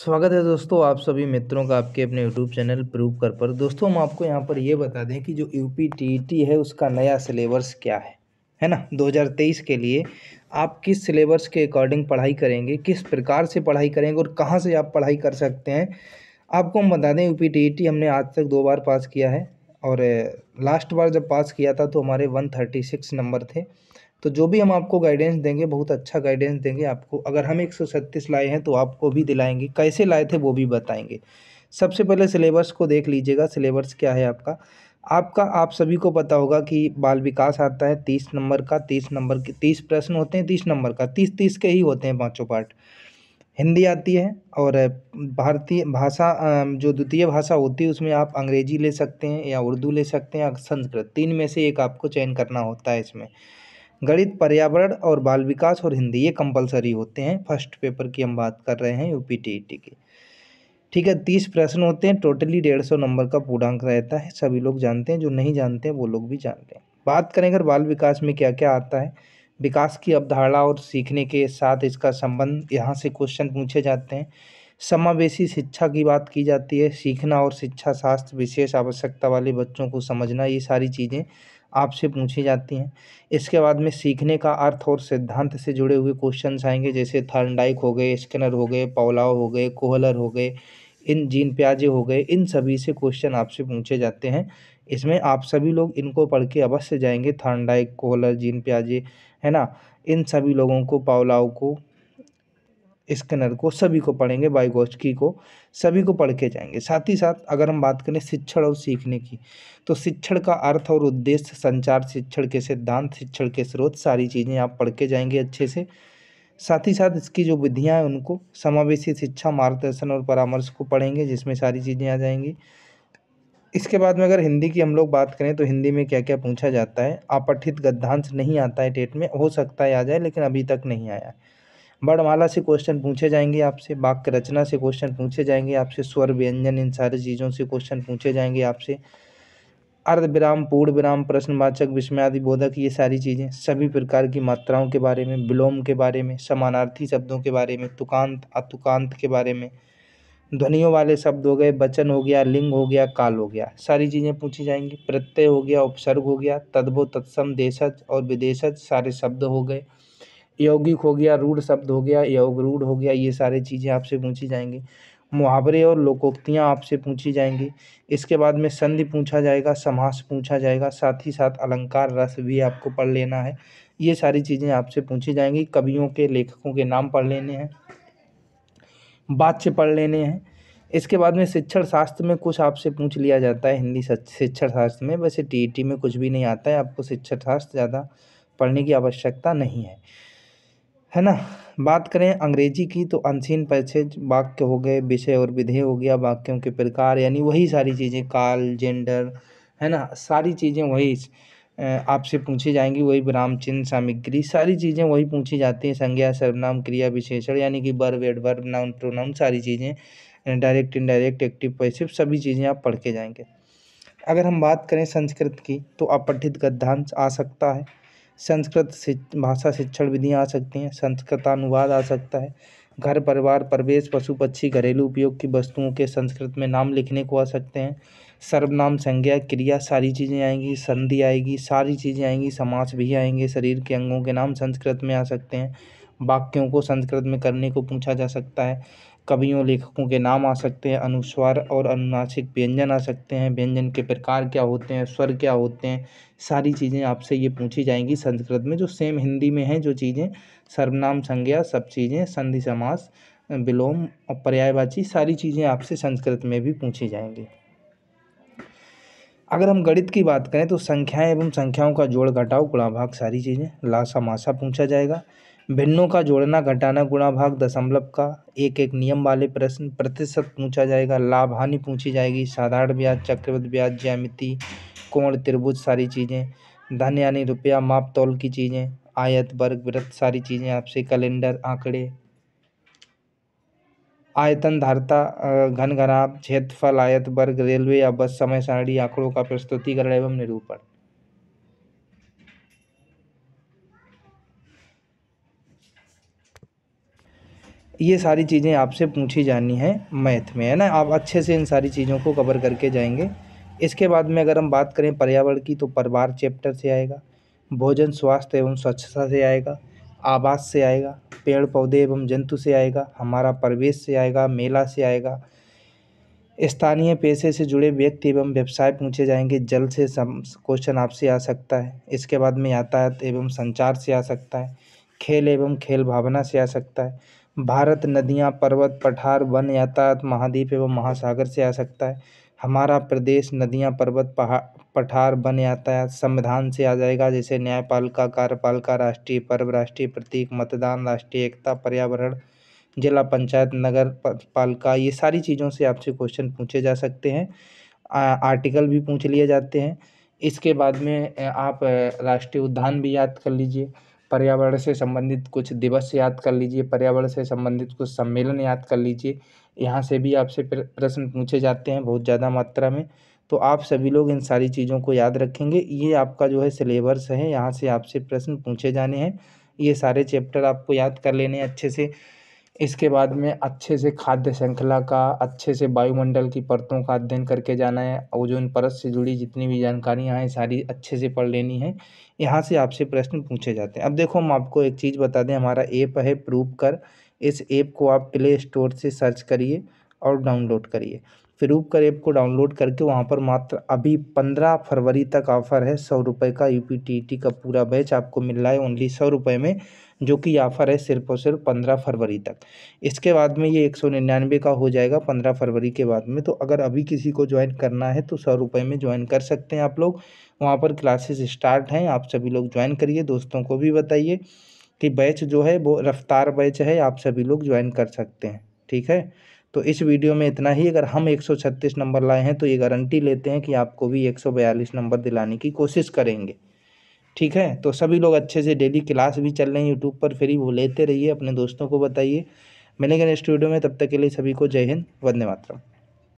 स्वागत है दोस्तों आप सभी मित्रों का आपके अपने यूट्यूब चैनल प्रूव कर पर दोस्तों हम आपको यहाँ पर ये बता दें कि जो यू पी e है उसका नया सिलेबस क्या है है ना 2023 के लिए आप किस सिलेबस के अकॉर्डिंग पढ़ाई करेंगे किस प्रकार से पढ़ाई करेंगे और कहाँ से आप पढ़ाई कर सकते हैं आपको हम बता दें यू पी e हमने आज तक दो बार पास किया है और लास्ट बार जब पास किया था तो हमारे वन नंबर थे तो जो भी हम आपको गाइडेंस देंगे बहुत अच्छा गाइडेंस देंगे आपको अगर हम एक सौ छत्तीस लाए हैं तो आपको भी दिलाएंगे कैसे लाए थे वो भी बताएंगे सबसे पहले सिलेबस को देख लीजिएगा सिलेबस क्या है आपका आपका आप सभी को पता होगा कि बाल विकास आता है तीस नंबर का तीस नंबर के तीस प्रश्न होते हैं तीस नंबर का तीस तीस के ही होते हैं पाँचों पार्ट हिंदी आती है और भारतीय भाषा जो द्वितीय भाषा होती है उसमें आप अंग्रेजी ले सकते हैं या उर्दू ले सकते हैं या संस्कृत तीन में से एक आपको चयन करना होता है इसमें गणित पर्यावरण और बाल विकास और हिंदी ये कंपलसरी होते हैं फर्स्ट पेपर की हम बात कर रहे हैं यू पी टी के ठीक है तीस प्रश्न होते हैं टोटली डेढ़ सौ नंबर का पूर्णांक रहता है सभी लोग जानते हैं जो नहीं जानते हैं वो लोग भी जानते हैं बात करें अगर बाल विकास में क्या क्या आता है विकास की अवधारणा और सीखने के साथ इसका संबंध यहाँ से क्वेश्चन पूछे जाते हैं समावेशी शिक्षा की बात की जाती है सीखना और शिक्षा शास्त्र विशेष आवश्यकता वाले बच्चों को समझना ये सारी चीज़ें आपसे पूछी जाती हैं इसके बाद में सीखने का अर्थ और सिद्धांत से जुड़े हुए क्वेश्चन आएंगे जैसे थर्नडाइक हो गए स्किनर हो गए पौलाव हो गए कोहलर हो गए इन जीन प्याजे हो गए इन सभी से क्वेश्चन आपसे पूछे जाते हैं इसमें आप सभी लोग इनको पढ़ के अवश्य जाएंगे थर्नडाइक कोहलर जीन प्याजे है ना इन सभी लोगों को पावलाव को स्किनर को सभी को पढ़ेंगे बाइगोस्की को सभी को पढ़ के जाएंगे साथ ही साथ अगर हम बात करें शिक्षण और सीखने की तो शिक्षण का अर्थ और उद्देश्य संचार शिक्षण के सिद्धांत शिक्षण के स्रोत सारी चीज़ें आप पढ़ के जाएंगे अच्छे से साथ ही साथ इसकी जो विधियाँ हैं उनको समावेशी शिक्षा मार्गदर्शन और परामर्श को पढ़ेंगे जिसमें सारी चीज़ें आ जाएंगी इसके बाद में अगर हिंदी की हम लोग बात करें तो हिंदी में क्या क्या पूछा जाता है आपठित गद्धांश नहीं आता है टेट में हो सकता है आ जाए लेकिन अभी तक नहीं आया है वर्णमाला से क्वेश्चन पूछे जाएंगे आपसे वाक्य रचना से क्वेश्चन पूछे जाएंगे आपसे स्वर व्यंजन इन सारी चीज़ों से क्वेश्चन पूछे जाएंगे आपसे अर्ध विराम पूर्ण विराम प्रश्नवाचक विस्मयादि बोधक ये सारी चीज़ें सभी प्रकार की मात्राओं के बारे में विलोम के बारे में समानार्थी शब्दों के बारे में तुकांत अतुकांत के बारे में ध्वनियों वाले शब्द हो गए वचन हो गया लिंग हो गया काल हो गया सारी चीज़ें पूछी जाएंगी प्रत्यय हो गया उपसर्ग हो गया तद्भो तत्सम देशज और विदेशज सारे शब्द हो गए यौगिक हो गया रूढ़ शब्द हो गया योग रूढ़ हो गया ये सारे चीज़ें आपसे पूछी जाएंगी मुहावरे और लोकोक्तियाँ आपसे पूछी जाएंगी इसके बाद में संधि पूछा जाएगा समास पूछा जाएगा साथ ही साथ अलंकार रस भी आपको पढ़ लेना है ये सारी चीज़ें आपसे पूछी जाएंगी कवियों के लेखकों के नाम पढ़ लेने हैं वाच्य पढ़ लेने हैं इसके बाद में शिक्षण शास्त्र में कुछ आपसे पूछ लिया जाता है हिंदी शिक्षण शास्त्र में वैसे टी में कुछ भी नहीं आता है आपको शिक्षण शास्त्र ज़्यादा पढ़ने की आवश्यकता नहीं है है ना बात करें अंग्रेजी की तो अनसीन पैसेज वाक्य हो गए विषय और विधेय हो गया वाक्यों के प्रकार यानी वही सारी चीज़ें काल जेंडर है ना सारी चीज़ें वही आपसे पूछी जाएंगी वही विराम चिन्ह सामग्री सारी चीज़ें वही पूछी जाती हैं संज्ञा सर्वनाम क्रिया विशेषण यानी कि बर वेड वर्ब नाउन प्रोनाउन सारी चीज़ें डायरेक्ट इनडायरेक्ट एक्टिव पैसिव सभी चीज़ें आप पढ़ के जाएंगे अगर हम बात करें संस्कृत की तो अपठित गद्यांश आ सकता है संस्कृत भाषा शिक्षण विधियाँ आ सकती हैं संस्कृतानुवाद आ सकता है घर परिवार प्रवेश पशु पक्षी घरेलू उपयोग की वस्तुओं के संस्कृत में नाम लिखने को आ सकते हैं सर्वनाम संज्ञा क्रिया सारी चीज़ें आएंगी संधि आएगी सारी चीज़ें आएंगी समाज भी आएंगे शरीर के अंगों के नाम संस्कृत में आ सकते हैं वाक्यों को संस्कृत में करने को पूछा जा सकता है कवियों लेखकों के नाम आ सकते हैं अनुस्वर और अनुनासिक व्यंजन आ सकते हैं व्यंजन के प्रकार क्या होते हैं स्वर क्या होते हैं सारी चीज़ें आपसे ये पूछी जाएंगी संस्कृत में जो सेम हिंदी में हैं जो चीज़ें सर्वनाम संज्ञा सब चीज़ें संधि समास विलोम और पर्यायवाची सारी चीज़ें आपसे संस्कृत में भी पूछी जाएंगी अगर हम गणित की बात करें तो संख्याएं एवं संख्याओं का जोड़ घटाओ गुणाभाग सारी चीज़ें लासा मासा पूछा जाएगा भिन्नों का जोड़ना घटाना गुणा भाग दशमलव का एक एक नियम वाले प्रश्न प्रतिशत पूछा जाएगा लाभ हानि पूछी जाएगी साधारण ब्याज चक्रवृद्ध ब्याज ज्यामिति कोण त्रिभुज सारी चीज़ें धन यानी रुपया माप तौल की चीज़ें आयत वर्ग व्रत सारी चीज़ें आपसे कैलेंडर आंकड़े आयतन धारता घन घनाभ क्षेत्रफल आयत वर्ग रेलवे या बस समय सारणी आंकड़ों का प्रस्तुतिकरण एवं निरूपण ये सारी चीज़ें आपसे पूछी जानी है मैथ में है ना आप अच्छे से इन सारी चीज़ों को कवर करके जाएंगे इसके बाद में अगर हम बात करें पर्यावरण की तो परिवार चैप्टर से आएगा भोजन स्वास्थ्य एवं स्वच्छता से आएगा आवास से आएगा पेड़ पौधे एवं जंतु से आएगा हमारा परिवेश से आएगा मेला से आएगा स्थानीय पेशे से जुड़े व्यक्ति एवं व्यवसाय पूछे जाएंगे जल से क्वेश्चन आपसे आ सकता है इसके बाद में यातायात एवं संचार से आ सकता है खेल एवं खेल भावना से आ सकता है भारत नदियाँ पर्वत पठार वन यातायात महाद्वीप एवं महासागर से आ सकता है हमारा प्रदेश नदियाँ पर्वत पठार वन यातायात संविधान से आ जाएगा जैसे न्यायपालिका कार्यपालिका राष्ट्रीय पर्व राष्ट्रीय प्रतीक मतदान राष्ट्रीय एकता पर्यावरण जिला पंचायत नगर पालिका ये सारी चीज़ों से आपसे क्वेश्चन पूछे जा सकते हैं आर्टिकल भी पूछ लिए जाते हैं इसके बाद में आप राष्ट्रीय उद्यान भी याद कर लीजिए पर्यावरण से संबंधित कुछ दिवस याद कर लीजिए पर्यावरण से संबंधित कुछ सम्मेलन याद कर लीजिए यहाँ से भी आपसे प्रश्न पूछे जाते हैं बहुत ज़्यादा मात्रा में तो आप सभी लोग इन सारी चीज़ों को याद रखेंगे ये आपका जो है सिलेबस है यहाँ से आपसे प्रश्न पूछे जाने हैं ये सारे चैप्टर आपको याद कर लेने अच्छे से इसके बाद में अच्छे से खाद्य श्रृंखला का अच्छे से वायुमंडल की परतों का अध्ययन करके जाना है ओजोन परत से जुड़ी जितनी भी जानकारियाँ हैं सारी अच्छे से पढ़ लेनी है यहाँ से आपसे प्रश्न पूछे जाते हैं अब देखो हम आपको एक चीज़ बता दें हमारा ऐप है प्रूफ कर इस ऐप को आप प्ले स्टोर से सर्च करिए और डाउनलोड करिए फिरूप कर ऐप को डाउनलोड करके वहाँ पर मात्र अभी पंद्रह फरवरी तक ऑफ़र है सौ रुपये का यू का पूरा बैच आपको मिल रहा है ओनली सौ रुपये में जो कि ऑफ़र है सिर्फ और सिर्फ पंद्रह फरवरी तक इसके बाद में ये एक सौ निन्यानवे का हो जाएगा पंद्रह फरवरी के बाद में तो अगर अभी किसी को ज्वाइन करना है तो सौ रुपये में ज्वाइन कर सकते हैं आप लोग वहाँ पर क्लासेस स्टार्ट हैं आप सभी लोग ज्वाइन करिए दोस्तों को भी बताइए कि बैच जो है वो रफ्तार बैच है आप सभी लोग ज्वाइन कर सकते हैं ठीक है तो इस वीडियो में इतना ही अगर हम 136 नंबर लाए हैं तो ये गारंटी लेते हैं कि आपको भी 142 नंबर दिलाने की कोशिश करेंगे ठीक है तो सभी लोग अच्छे से डेली क्लास भी चल रहे हैं यूट्यूब पर फ्री वो लेते रहिए अपने दोस्तों को बताइए मिलेंगे नेक्स्ट वीडियो में तब तक के लिए सभी को जय हिंद वंदे मातरम